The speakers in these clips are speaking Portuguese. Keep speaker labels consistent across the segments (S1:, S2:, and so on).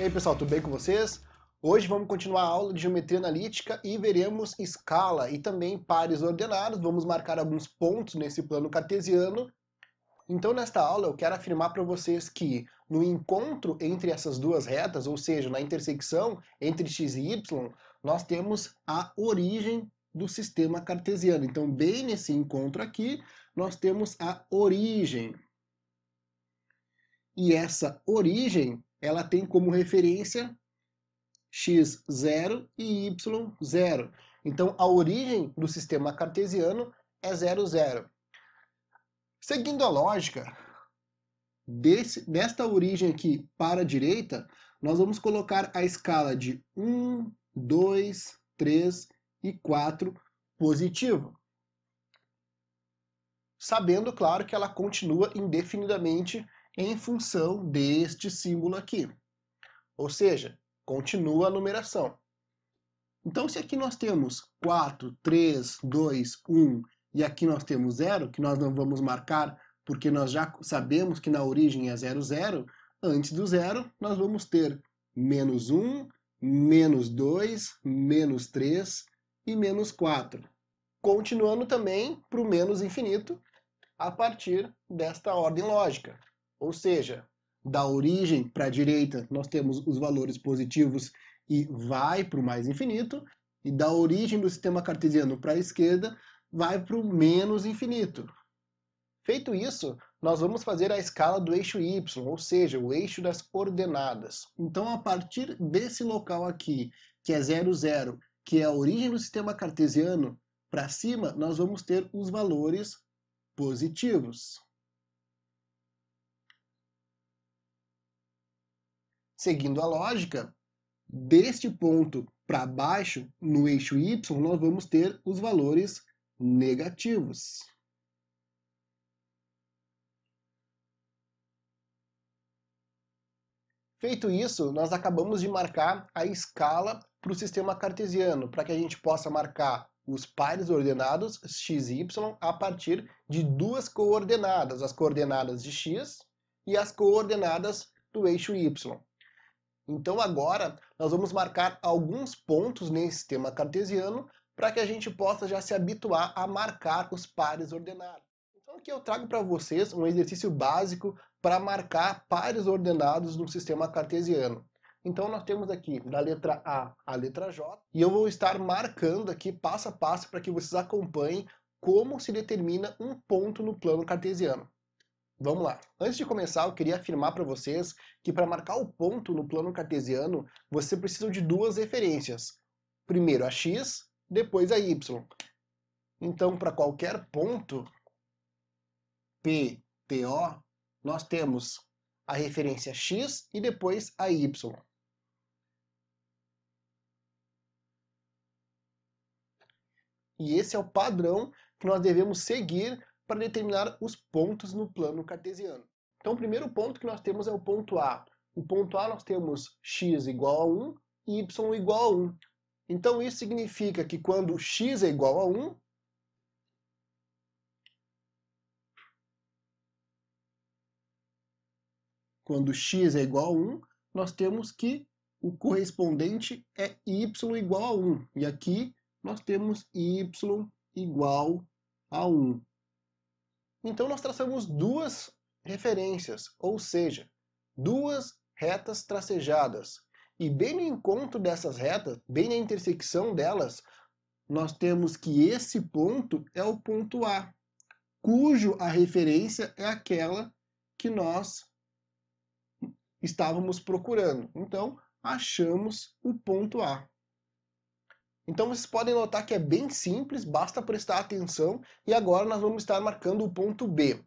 S1: E aí pessoal, tudo bem com vocês? Hoje vamos continuar a aula de geometria analítica e veremos escala e também pares ordenados. Vamos marcar alguns pontos nesse plano cartesiano. Então nesta aula eu quero afirmar para vocês que no encontro entre essas duas retas, ou seja, na intersecção entre x e y, nós temos a origem do sistema cartesiano. Então bem nesse encontro aqui, nós temos a origem. E essa origem ela tem como referência x0 e y0. Então, a origem do sistema cartesiano é 0, 0. Seguindo a lógica, desse, desta origem aqui para a direita, nós vamos colocar a escala de 1, 2, 3 e 4 positivo. Sabendo, claro, que ela continua indefinidamente em função deste símbolo aqui. Ou seja, continua a numeração. Então, se aqui nós temos 4, 3, 2, 1 e aqui nós temos 0, que nós não vamos marcar porque nós já sabemos que na origem é 0, 0, antes do 0 nós vamos ter menos 1, menos 2, menos 3 e menos 4. Continuando também para o menos infinito a partir desta ordem lógica. Ou seja, da origem para a direita nós temos os valores positivos e vai para o mais infinito, e da origem do sistema cartesiano para a esquerda vai para o menos infinito. Feito isso, nós vamos fazer a escala do eixo y, ou seja, o eixo das coordenadas. Então, a partir desse local aqui, que é 0, 0, que é a origem do sistema cartesiano, para cima nós vamos ter os valores positivos. Seguindo a lógica, deste ponto para baixo, no eixo y, nós vamos ter os valores negativos. Feito isso, nós acabamos de marcar a escala para o sistema cartesiano, para que a gente possa marcar os pares ordenados x e y a partir de duas coordenadas, as coordenadas de x e as coordenadas do eixo y. Então agora nós vamos marcar alguns pontos nesse sistema cartesiano para que a gente possa já se habituar a marcar os pares ordenados. Então aqui eu trago para vocês um exercício básico para marcar pares ordenados no sistema cartesiano. Então nós temos aqui da letra A a letra J, e eu vou estar marcando aqui passo a passo para que vocês acompanhem como se determina um ponto no plano cartesiano. Vamos lá. Antes de começar, eu queria afirmar para vocês que para marcar o ponto no plano cartesiano, você precisa de duas referências. Primeiro a x, depois a y. Então, para qualquer ponto P, O, nós temos a referência x e depois a y. E esse é o padrão que nós devemos seguir para determinar os pontos no plano cartesiano. Então, o primeiro ponto que nós temos é o ponto A. O ponto A nós temos x igual a 1 e y igual a 1. Então, isso significa que quando x é igual a 1, quando x é igual a 1, nós temos que o correspondente é y igual a 1. E aqui nós temos y igual a 1. Então nós traçamos duas referências, ou seja, duas retas tracejadas. E bem no encontro dessas retas, bem na intersecção delas, nós temos que esse ponto é o ponto A, cujo a referência é aquela que nós estávamos procurando. Então, achamos o ponto A. Então vocês podem notar que é bem simples, basta prestar atenção e agora nós vamos estar marcando o ponto B.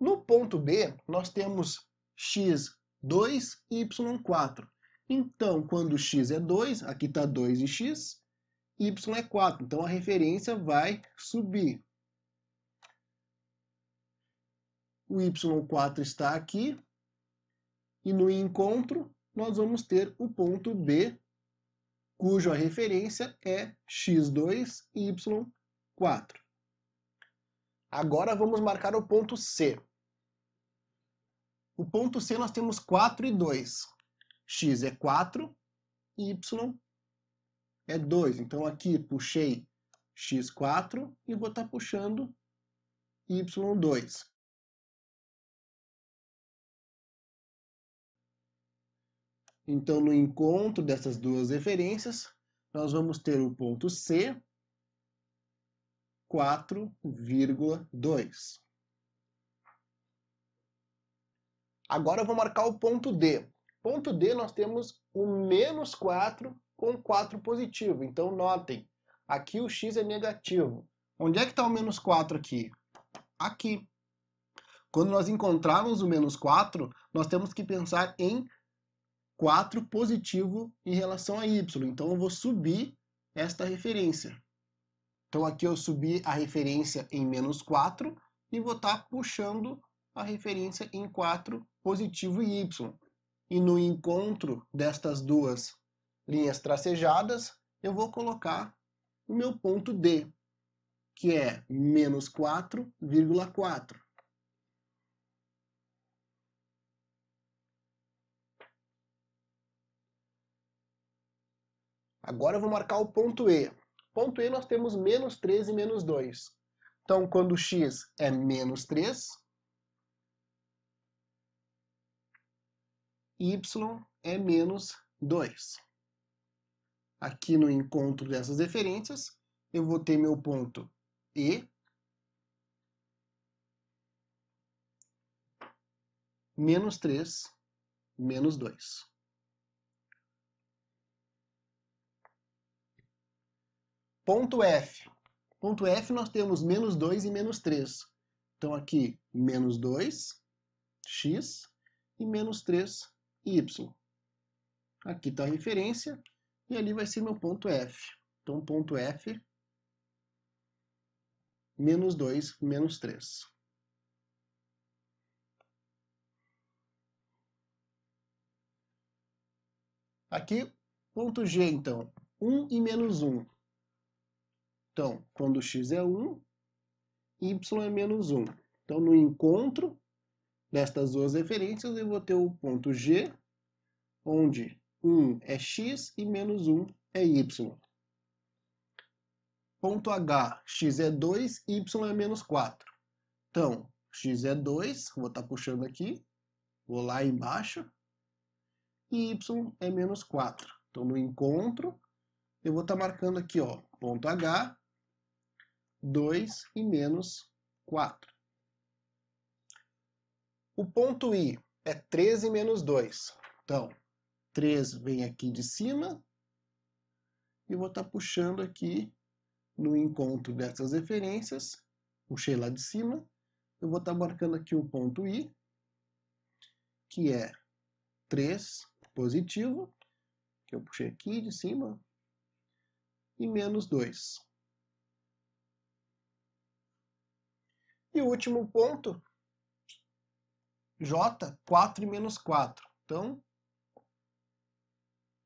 S1: No ponto B, nós temos x2 e y4. Então, quando x é 2, aqui está 2 e x, y é 4. Então a referência vai subir. O y4 está aqui, e no encontro nós vamos ter o ponto B cuja referência é x2y4. Agora vamos marcar o ponto C. O ponto C nós temos 4 e 2. x é 4, y é 2. Então aqui puxei x4 e vou estar tá puxando y2. Então, no encontro dessas duas referências, nós vamos ter o ponto C, 4,2. Agora eu vou marcar o ponto D. Ponto D nós temos o menos 4 com 4 positivo. Então notem, aqui o x é negativo. Onde é que está o menos 4 aqui? Aqui. Quando nós encontrarmos o menos 4, nós temos que pensar em 4 positivo em relação a y. Então eu vou subir esta referência. Então aqui eu subi a referência em menos 4 e vou estar tá puxando a referência em 4 positivo e y. E no encontro destas duas linhas tracejadas, eu vou colocar o meu ponto D, que é menos 4,4. Agora eu vou marcar o ponto E. Ponto E nós temos menos 3 e menos 2. Então, quando x é menos 3, y é menos 2. Aqui no encontro dessas referências, eu vou ter meu ponto E, menos 3, menos 2. Ponto F. Ponto F nós temos menos 2 e menos 3. Então aqui, menos 2, x, e menos 3, y. Aqui está a referência, e ali vai ser meu ponto F. Então ponto F, menos 2, menos 3. Aqui, ponto G, então. 1 e menos 1. Então, quando x é 1, y é menos 1. Então, no encontro destas duas referências, eu vou ter o ponto G, onde 1 é x e menos 1 é y. Ponto H, x é 2, y é menos 4. Então, x é 2, vou estar tá puxando aqui, vou lá embaixo, e y é menos 4. Então, no encontro, eu vou estar tá marcando aqui, ó, ponto H, 2 e menos 4. O ponto I é 13 menos 2. Então, 3 vem aqui de cima e vou estar tá puxando aqui no encontro dessas referências, puxei lá de cima, eu vou estar tá marcando aqui o ponto I, que é 3 positivo, que eu puxei aqui de cima, e menos 2. E o último ponto, J, 4 e menos 4. Então,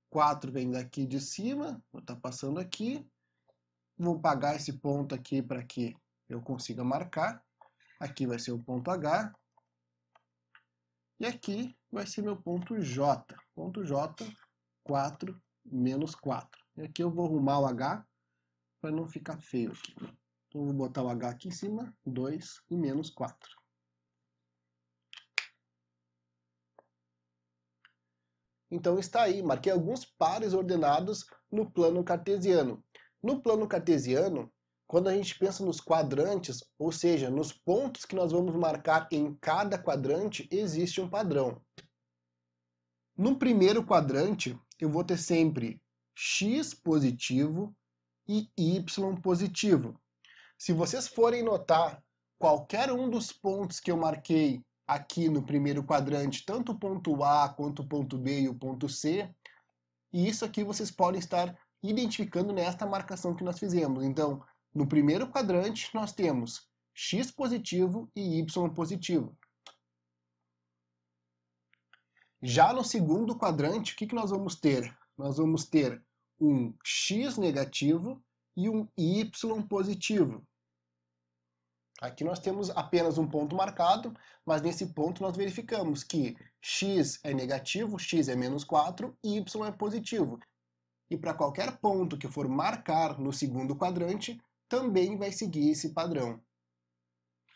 S1: 4 vem daqui de cima, vou estar tá passando aqui. Vou pagar esse ponto aqui para que eu consiga marcar. Aqui vai ser o ponto H. E aqui vai ser meu ponto J. Ponto J, 4 menos 4. E aqui eu vou arrumar o H para não ficar feio aqui. Então, vou botar o H aqui em cima, 2 e menos 4. Então está aí, marquei alguns pares ordenados no plano cartesiano. No plano cartesiano, quando a gente pensa nos quadrantes, ou seja, nos pontos que nós vamos marcar em cada quadrante, existe um padrão. No primeiro quadrante, eu vou ter sempre x positivo e y positivo. Se vocês forem notar qualquer um dos pontos que eu marquei aqui no primeiro quadrante, tanto o ponto A quanto o ponto B e o ponto C, e isso aqui vocês podem estar identificando nesta marcação que nós fizemos. Então, no primeiro quadrante, nós temos x positivo e y positivo. Já no segundo quadrante, o que, que nós vamos ter? Nós vamos ter um x negativo e um y positivo. Aqui nós temos apenas um ponto marcado, mas nesse ponto nós verificamos que x é negativo, x é menos 4 e y é positivo. E para qualquer ponto que for marcar no segundo quadrante, também vai seguir esse padrão.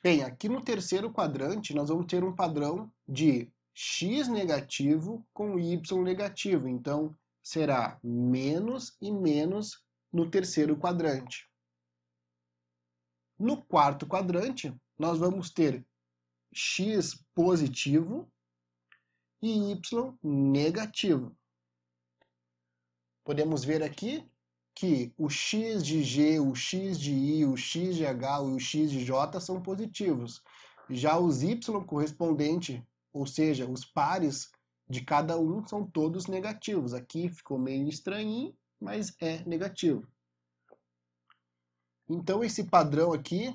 S1: Bem, aqui no terceiro quadrante nós vamos ter um padrão de x negativo com y negativo. Então, será menos e menos no terceiro quadrante. No quarto quadrante, nós vamos ter x positivo e y negativo. Podemos ver aqui que o x de g, o x de i, o x de h e o x de j são positivos. Já os y correspondente, ou seja, os pares de cada um são todos negativos. Aqui ficou meio estranho, mas é negativo. Então esse padrão aqui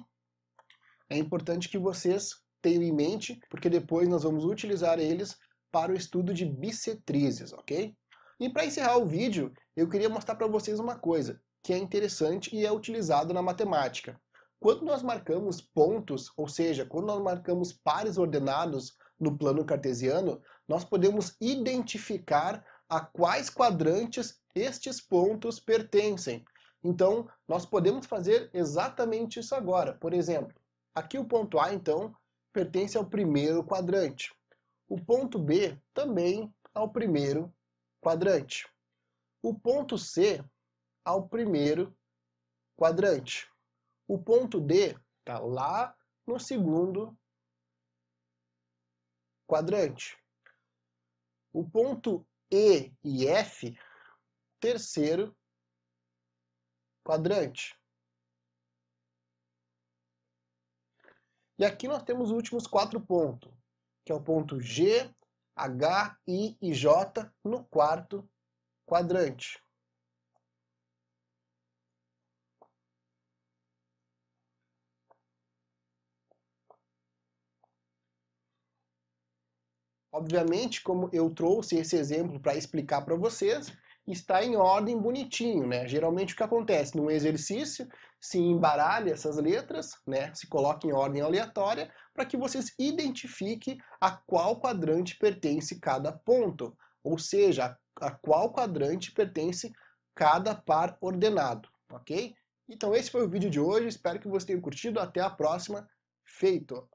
S1: é importante que vocês tenham em mente, porque depois nós vamos utilizar eles para o estudo de bissetrizes, ok? E para encerrar o vídeo, eu queria mostrar para vocês uma coisa que é interessante e é utilizado na matemática. Quando nós marcamos pontos, ou seja, quando nós marcamos pares ordenados no plano cartesiano, nós podemos identificar a quais quadrantes estes pontos pertencem. Então, nós podemos fazer exatamente isso agora. Por exemplo, aqui o ponto A, então, pertence ao primeiro quadrante. O ponto B também ao primeiro quadrante. O ponto C ao primeiro quadrante. O ponto D está lá no segundo quadrante. O ponto E e F, terceiro quadrante. E aqui nós temos os últimos quatro pontos, que é o ponto G, H, I e J no quarto quadrante. Obviamente, como eu trouxe esse exemplo para explicar para vocês, está em ordem bonitinho, né? Geralmente o que acontece num exercício, se embaralha essas letras, né? Se coloca em ordem aleatória para que vocês identifiquem a qual quadrante pertence cada ponto, ou seja, a qual quadrante pertence cada par ordenado, ok? Então esse foi o vídeo de hoje, espero que vocês tenham curtido, até a próxima, feito!